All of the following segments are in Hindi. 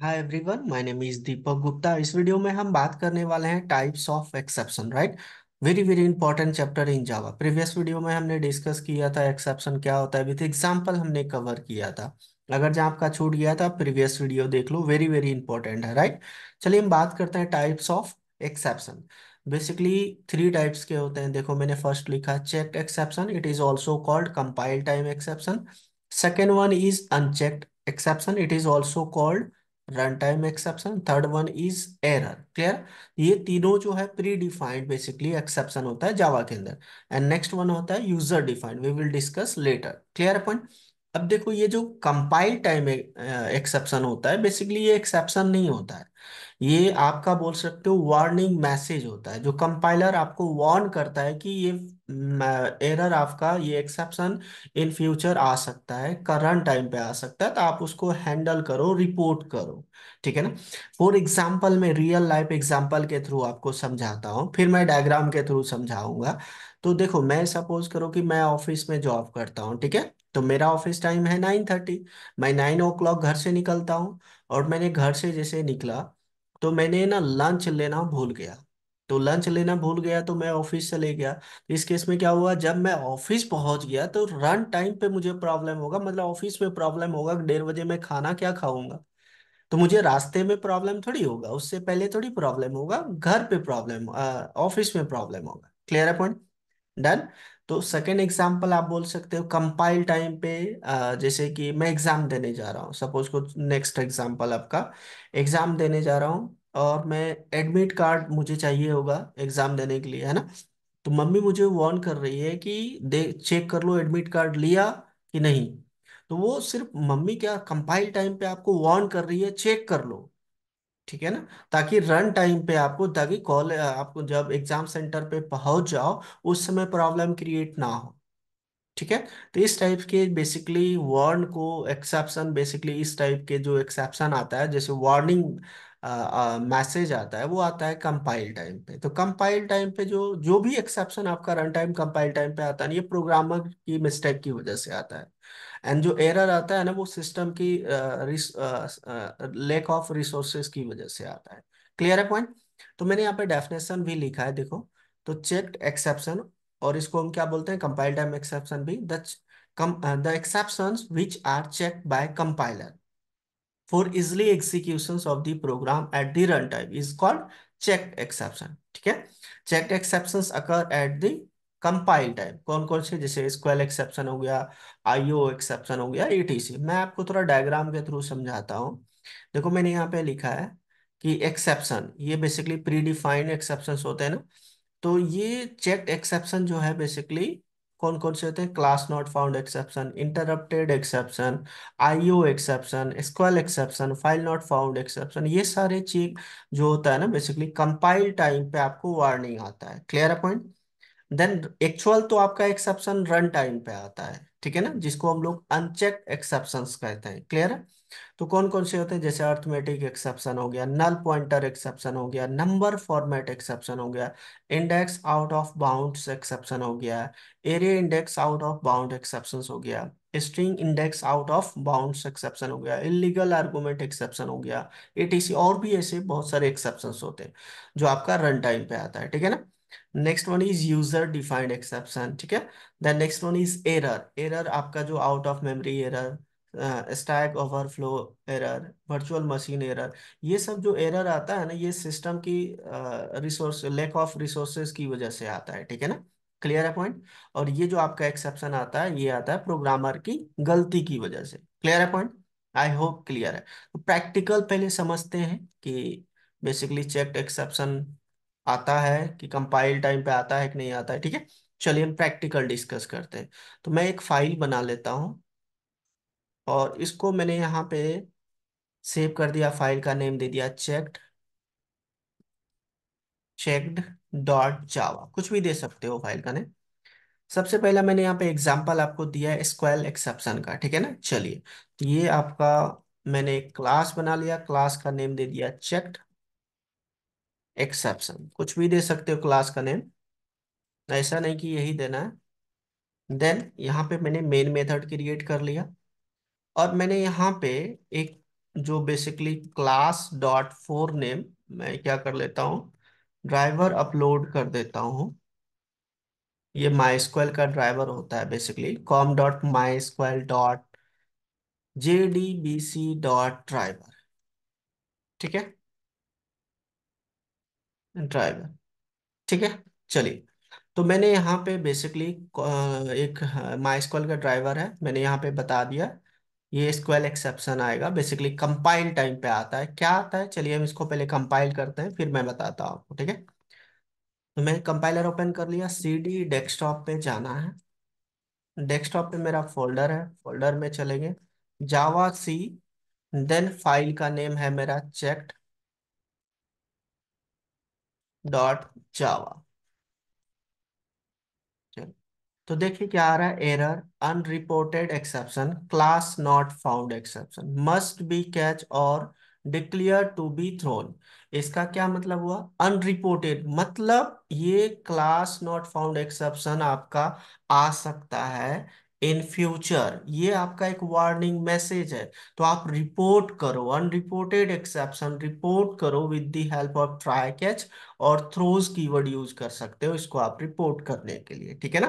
Hi everyone my name is Deepak Gupta इस वीडियो में हम बात करने वाले हैं types of exception right very very important chapter in Java previous video में हमने डिस्कस किया था एक्सेप्शन क्या होता है विथ एग्जांपल हमने कवर किया था अगर जहां आपका छूट गया था प्रीवियस वीडियो देख लो वेरी वेरी इंपॉर्टेंट है राइट चलिए हम बात करते हैं types of exception basically three types के होते हैं देखो मैंने फर्स्ट लिखा check exception it is also called compile time exception second one is unchecked exception it is also called run time exception third one is error clear ये तीनों जो है प्री डिफाइंड बेसिकली एक्सेप्शन होता है जावा के अंदर एंड नेक्स्ट वन होता है user defined we will discuss later clear point अब देखो ये जो कंपाइल टाइम एक्सेप्शन होता है बेसिकली ये एक्सेप्शन नहीं होता है ये आपका बोल सकते हो वार्निंग मैसेज होता है जो कंपाइलर आपको वार्न करता है कि ये एरर आपका ये एक्सेप्शन इन फ्यूचर आ सकता है करंट टाइम पे आ सकता है तो आप उसको हैंडल करो रिपोर्ट करो ठीक है ना फॉर एग्जांपल मैं रियल लाइफ एग्जांपल के थ्रू आपको समझाता हूँ फिर मैं डायग्राम के थ्रू समझाऊंगा तो देखो मैं सपोज करो कि मैं ऑफिस में जॉब करता हूँ ठीक है तो मेरा ऑफिस टाइम है नाइन थर्टी मैं नाइन ओ क्लॉक घर से निकलता हूँ और मैंने घर से जैसे निकला तो मैंने ना लंच लेना भूल गया तो लंच लेना भूल गया तो मैं ऑफिस से ले गया इस केस में क्या हुआ जब मैं ऑफिस पहुंच गया तो रन टाइम पे मुझे प्रॉब्लम होगा मतलब ऑफिस में प्रॉब्लम होगा डेढ़ बजे मैं खाना क्या खाऊंगा तो मुझे रास्ते में प्रॉब्लम थोड़ी होगा उससे पहले थोड़ी प्रॉब्लम होगा घर पे प्रॉब्लम ऑफिस में प्रॉब्लम होगा क्लियर है पॉइंट डन तो सेकेंड एग्जाम्पल आप बोल सकते हो कंपाइल टाइम पे जैसे कि मैं एग्जाम देने जा रहा हूँ सपोज को नेक्स्ट एग्जाम्पल आपका एग्जाम देने जा रहा हूँ और मैं एडमिट कार्ड मुझे चाहिए होगा एग्जाम देने के लिए है ना तो मम्मी मुझे वार्न कर रही है कि दे चेक कर लो एडमिट कार्ड लिया कि नहीं तो वो सिर्फ मम्मी क्या कंपाइल टाइम पे आपको वार्न कर रही है चेक कर लो ठीक है ना ताकि रन टाइम पे आपको ताकि कॉल आपको जब एग्जाम सेंटर पे पहुंच जाओ उस समय प्रॉब्लम क्रिएट ना हो ठीक है तो इस टाइप के बेसिकली वार्न को एक्सेप्शन बेसिकली इस टाइप के जो एक्सेप्शन आता है जैसे वार्निंग मैसेज आता है वो आता है कंपाइल टाइम पे तो कंपाइल टाइम पे जो जो भी एक्सेप्शन आपका रन टाइम कंपाइल टाइम पे आता है ये प्रोग्रामर की मिस्टेक की वजह से आता है एंड जो एरर आता है ना वो सिस्टम की लेक ऑफ रिसोर्सेस की वजह से आता है क्लियर है पॉइंट तो मैंने यहाँ पे डेफिनेशन भी लिखा है देखो तो चेक एक्सेप्शन और इसको हम क्या बोलते हैं कंपाइल टाइम एक्सेप्शन भी the exception which are check by compiler for easily executions of the program at the runtime is called checked exception ठीक है checked exceptions occur at the compile time कौन कौन से जैसे SQL exception हो गया IO exception हो गया etc मैं आपको थोड़ा डायग्राम के थ्रू समझाता हूँ देखो मैंने यहाँ पे लिखा है कि एक्सेप्शन ये बेसिकली प्री डिफाइंड एक्सेप्शन होते हैं ना तो ये चेक एक्सेप्शन जो है बेसिकली कौन कौन से होते हैं class not found exception interrupted exception IO exception SQL exception file not found exception ये सारे चीज जो होता है ना बेसिकली कंपाइल टाइम पे आपको वार्निंग आता है क्लियर पॉइंट देन एक्चुअल तो आपका एक्सेप्शन रन टाइम पे आता है ठीक है ना जिसको हम लोग अनचेक एक्सेप्शन कहते हैं क्लियर है तो कौन कौन से होते हैं जैसे अर्थमेटिक एक्सेप्शन हो गया नल पॉइंटर एक्सेप्शन हो गया नंबर फॉर्मेट एक्सेप्शन हो गया index out of bound exception हो गया array index out of bound exception हो गया string index out of bound exception हो गया इलीगल आर्गूमेंट एक्सेप्शन हो गया ए और भी ऐसे बहुत सारे एक्सेप्शन होते हैं जो आपका रन टाइम पे आता है ठीक है ना next one is user defined exception ठीक है then next one is error error आपका जो out of memory error stack overflow error virtual machine error ये सब जो एरर आता है ना ये सिस्टम की रिसोर्स लैक ऑफ रिसोर्सेज की वजह से आता है ठीक है ना क्लियर है पॉइंट और ये जो आपका एक्सेप्शन आता है ये आता है प्रोग्रामर की गलती की वजह से क्लियर है पॉइंट आई होप क्लियर है तो प्रैक्टिकल पहले समझते हैं कि बेसिकली चेक एक्सेप्शन आता है कि कंपाइल टाइम पे आता है कि नहीं आता है ठीक है चलिए हम प्रैक्टिकल डिस्कस करते हैं तो मैं एक फाइल बना लेता हूँ और इसको मैंने यहाँ पे सेव कर दिया फाइल का नेम दे दिया चेक्ड चेक्ड डॉट जावा कुछ भी दे सकते हो फाइल का नेम सबसे पहला मैंने यहाँ पे एग्जाम्पल आपको दिया है स्क्वायर एक्सेप्शन का ठीक है ना चलिए ये आपका मैंने क्लास बना लिया क्लास का नेम दे दिया चेक्ड एक्सेप्शन कुछ भी दे सकते हो क्लास का नेम ऐसा नहीं कि यही देना है देन यहाँ पे मैंने मेन मेथड क्रिएट कर लिया और मैंने यहाँ पे एक जो basically class dot for name मैं क्या कर लेता हूँ ड्राइवर अपलोड कर देता हूँ ये माई स्क्वायर का ड्राइवर होता है basically com dot my SQL dot J D B C dot driver ठीक है ड्राइवर ठीक है चलिए तो मैंने यहाँ पे बेसिकली एक माई हाँ, स्क्वायर का ड्राइवर है मैंने यहाँ पे बता दिया ये एसक्यूएल एक्सेप्शन आएगा बेसिकली कंपाइल टाइम पे आता है क्या आता है चलिए हम इसको पहले कंपाइल करते हैं फिर मैं बताता हूँ आपको ठीक है तो मैं कंपाइलर ओपन कर लिया सीडी डेस्कटॉप पे जाना है डेस्कटॉप पे मेरा फोल्डर है फोल्डर में चलेंगे जावा सी देन फाइल का नेम है मेरा चेक डॉट जावा तो देखिए क्या आ रहा है error unreported exception class not found exception must be catch और डिक्लेयर टू बी थ्रोन इसका क्या मतलब हुआ अनरिपोर्टेड मतलब ये क्लास नॉट फाउंड एक्सेप्शन आपका आ सकता है इन फ्यूचर ये आपका एक वार्निंग मैसेज है तो आप रिपोर्ट करो अनरिपोर्टेड एक्सेप्शन रिपोर्ट करो with the help of try catch और थ्रोज कीवर्ड यूज कर सकते हो इसको आप रिपोर्ट करने के लिए ठीक है ना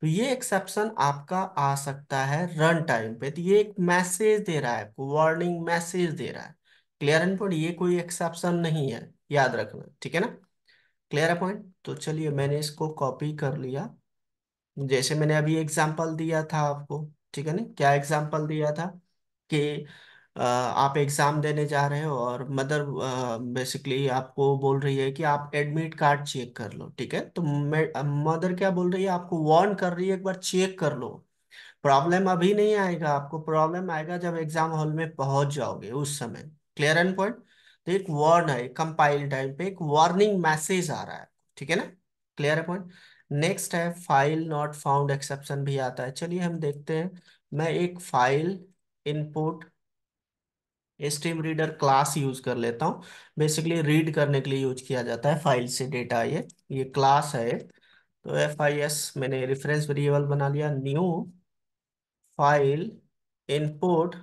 तो ये एक्सेप्शन आपका आ सकता है रन टाइम पे तो ये एक मैसेज दे रहा है आपको वार्निंग मैसेज दे रहा है क्लियर एंड पॉइंट ये कोई एक्सेप्शन नहीं है याद रखना ठीक है ना क्लियर पॉइंट तो चलिए मैंने इसको कॉपी कर लिया जैसे मैंने अभी एग्जाम्पल दिया था आपको ठीक है ना क्या एग्जाम्पल दिया था कि आप एग्ज़ाम देने जा रहे हो और मदर बेसिकली आपको बोल रही है कि आप एडमिट कार्ड चेक कर लो ठीक है तो मदर क्या बोल रही है आपको वार्न कर रही है एक बार चेक कर लो प्रॉब्लम अभी नहीं आएगा आपको प्रॉब्लम आएगा जब एग्ज़ाम हॉल में पहुंच जाओगे उस समय क्लियर एंड पॉइंट तो एक वार्न है कंपाइल टाइम पे एक वार्निंग मैसेज आ रहा है ठीक है ना क्लियर पॉइंट नेक्स्ट है फाइल नॉट फाउंड एक्सेप्शन भी आता है चलिए हम देखते हैं मैं एक file input stream reader class use कर लेता हूँ बेसिकली रीड करने के लिए यूज किया जाता है फाइल से डेटा ये ये क्लास है तो एफ आई एस मैंने रेफरेंस वेरिएबल बना लिया न्यू फाइल इनपुट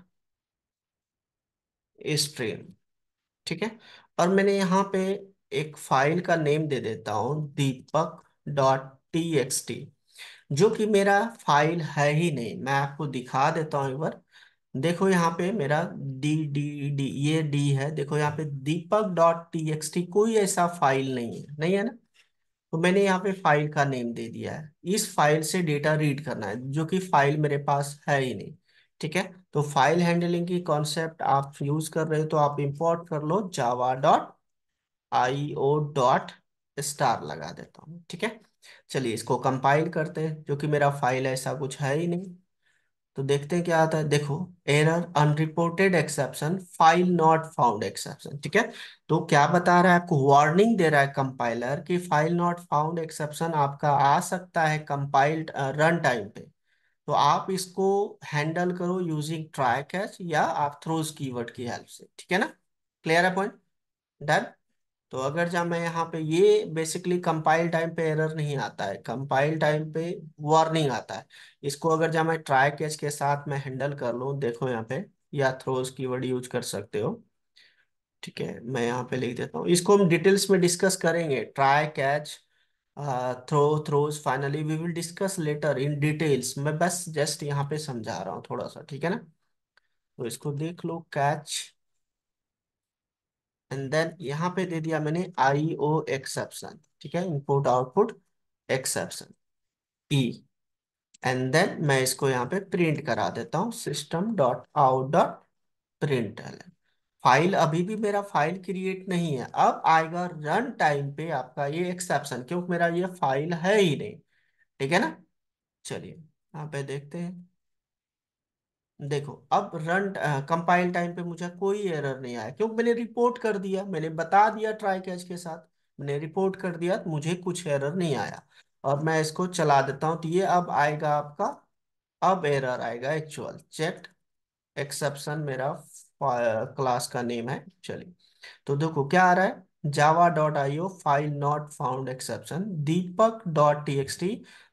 स्ट्रीम ठीक है और मैंने यहाँ पे एक फाइल का नेम दे देता हूँ दीपक डॉट टी जो कि मेरा फाइल है ही नहीं मैं आपको दिखा देता हूँ एक बार देखो यहाँ पे मेरा डी डी डी ये डी है देखो यहाँ पे Deepak dot T X T कोई ऐसा फाइल नहीं है नहीं है ना तो मैंने यहाँ पे फाइल का नेम दे दिया है इस फाइल से डेटा रीड करना है जो कि फाइल मेरे पास है ही नहीं ठीक है तो फाइल हैंडलिंग की कॉन्सेप्ट आप यूज कर रहे हो तो आप इम्पोर्ट कर लो Java dot I O dot star लगा देता हूँ ठीक है चलिए इसको कंपाइल करते हैं जो कि मेरा फाइल ऐसा कुछ है ही नहीं तो देखते हैं क्या आता है देखो error unreported exception file not found exception ठीक है तो क्या बता रहा है आपको वार्निंग दे रहा है कंपाइलर कि फाइल नॉट फाउंड एक्सेप्शन आपका आ सकता है कंपाइल्ड रन टाइम पे तो आप इसको हैंडल करो यूजिंग ट्राई कैच या आप थ्रोज कीवर्ड की हेल्प से ठीक है ना क्लियर है पॉइंट डन तो अगर जब मैं यहाँ पे ये बेसिकली कंपाइल टाइम पे एरर नहीं आता है कंपाइल टाइम पे वार्निंग आता है इसको अगर जब मैं ट्राई कैच के साथ मैं हैंडल कर लू देखो यहाँ पे या थ्रोज कीवर्ड यूज कर सकते हो ठीक है मैं यहाँ पे लिख देता हूँ इसको हम डिटेल्स में डिस्कस करेंगे try catch throw throws finally we will discuss later in details मैं बस जस्ट यहाँ पे समझा रहा हूँ थोड़ा सा ठीक है ना तो इसको देख लो कैच एंड देन यहाँ पे दे दिया मैंने आई ओ एक्सेप्शन ठीक है input output exception E and then मैं इसको यहाँ पे प्रिंट करा देता हूँ system dot out dot print file अभी भी मेरा फाइल क्रिएट नहीं है अब आएगा रन टाइम पे आपका ये एक्सेप्शन क्योंकि मेरा ये फाइल है ही नहीं ठीक है ना चलिए यहाँ पे देखते हैं देखो अब रन कंपाइल टाइम पे मुझे कोई एरर नहीं आया क्योंकि मैंने रिपोर्ट कर दिया मैंने बता दिया ट्राई कैच के साथ मैंने रिपोर्ट कर दिया तो मुझे कुछ एरर नहीं आया और मैं इसको चला देता हूं तो ये अब आएगा आपका अब एरर आएगा एक्चुअल चेक एक्सेप्शन मेरा क्लास का नेम है चलिए तो देखो क्या आ रहा है java.io file not found exception deepak.txt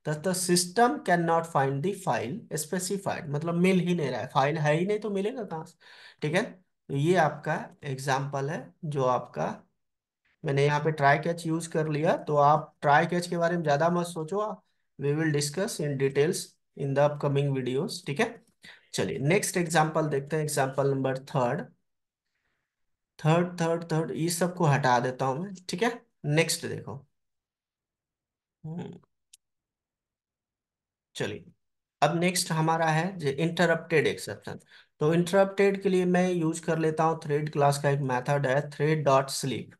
that the system cannot find the file specified मतलब मिल ही नहीं रहा है फाइल है ही नहीं तो मिलेगा कहाँ से ठीक है तो ये आपका एग्जाम्पल है जो आपका मैंने यहाँ पे ट्राई कैच यूज कर लिया तो आप ट्राई कैच के बारे में ज्यादा मत सोचो we will discuss in details in the upcoming videos ठीक है चलिए नेक्स्ट एग्जाम्पल देखते हैं example number third third third third ये सबको हटा देता हूं मैं ठीक है नेक्स्ट देखो हम्म। चलिए अब नेक्स्ट हमारा है इंटरप्टेड एक्सेप्शन तो इंटरप्टेड के लिए मैं यूज कर लेता हूँ थ्रेड क्लास का एक मेथड है थ्रेड डॉट स्लीप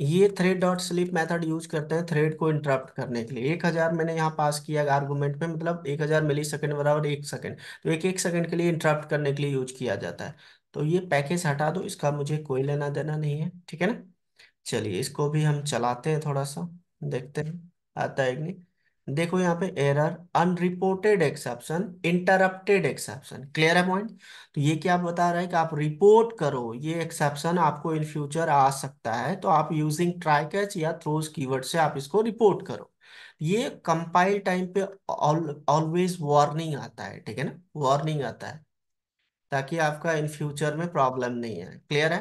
ये thread dot sleep method use करते हैं थ्रेड को इंटरप्ट करने के लिए एक हजार मैंने यहाँ पास किया आर्गूमेंट में मतलब एक हजार मिली सेकेंड बराबर एक सेकेंड तो एक एक सेकेंड के लिए इंटरप्ट करने के लिए यूज किया जाता है तो ये पैकेज हटा दो इसका मुझे कोई लेना देना नहीं है ठीक है ना चलिए इसको भी हम चलाते हैं थोड़ा सा देखते हैं आता है नहीं देखो यहाँ पे error unreported exception interrupted exception clear है पॉइंट तो ये क्या बता रहा है कि आप रिपोर्ट करो ये एक्सेप्शन आपको इन फ्यूचर आ सकता है तो आप यूजिंग ट्राई कैच या थ्रोज कीवर्ड से आप इसको रिपोर्ट करो ये कंपाइल टाइम पे ऑलवेज वार्निंग आता है ठीक है ना वार्निंग आता है ताकि आपका इन फ्यूचर में प्रॉब्लम नहीं है क्लियर है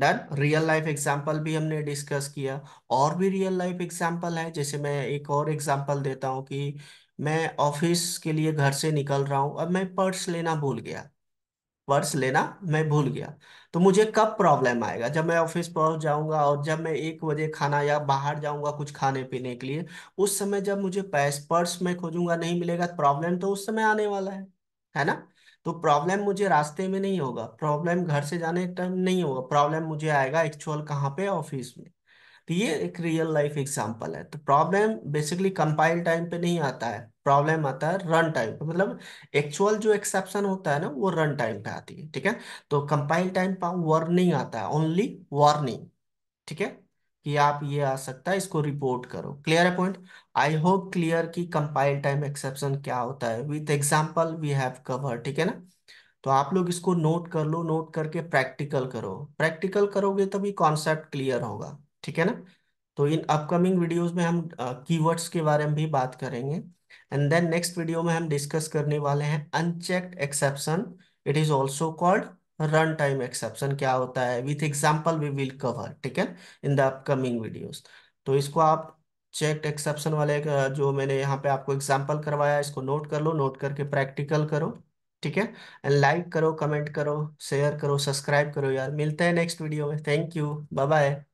डन रियल लाइफ एग्जाम्पल भी हमने डिस्कस किया और भी रियल लाइफ एग्जाम्पल है जैसे मैं एक और एग्जाम्पल देता हूँ कि मैं ऑफिस के लिए घर से निकल रहा हूँ अब मैं पर्स लेना भूल गया पर्स लेना मैं भूल गया तो मुझे कब प्रॉब्लम आएगा जब मैं ऑफिस पहुंच जाऊंगा और जब मैं एक बजे खाना या बाहर जाऊंगा कुछ खाने पीने के लिए उस समय जब मुझे पैस पर्स में खोजूंगा नहीं मिलेगा प्रॉब्लम तो उस समय आने वाला है है ना तो प्रॉब्लम मुझे रास्ते में नहीं होगा प्रॉब्लम घर से जाने टाइम नहीं होगा प्रॉब्लम मुझे आएगा एक्चुअल कहाँ पे ऑफिस में तो ये एक रियल लाइफ एग्जांपल है तो प्रॉब्लम बेसिकली कंपाइल टाइम पे नहीं आता है प्रॉब्लम आता है रन टाइम पे मतलब एक्चुअल जो एक्सेप्शन होता है ना वो रन टाइम पे आती है ठीक है तो कंपाइल टाइम पर वर्निंग आता है ओनली वार्निंग ठीक है कि आप ये आ सकता है इसको रिपोर्ट करो क्लियर है पॉइंट आई होप क्लियर कि कंपाइल टाइम एक्सेप्शन क्या होता है with example we have cover ठीक है ना तो आप लोग इसको नोट कर लो नोट करके प्रैक्टिकल करो प्रैक्टिकल करोगे तभी कॉन्सेप्ट क्लियर होगा ठीक है ना तो इन अपकमिंग वीडियोस में हम कीवर्ड्स uh, के बारे में भी बात करेंगे एंड देन नेक्स्ट वीडियो में हम डिस्कस करने वाले हैं unchecked exception it is also called run time exception क्या होता है with example we will cover ठीक है इन द अपकमिंग वीडियोस तो इसको आप चेक एक्सेप्शन वाले जो मैंने यहाँ पे आपको एग्जाम्पल करवाया इसको नोट कर लो नोट करके प्रैक्टिकल करो ठीक है एंड लाइक करो कमेंट करो शेयर करो सब्सक्राइब करो यार मिलते हैं नेक्स्ट वीडियो में थैंक यू बाय बाय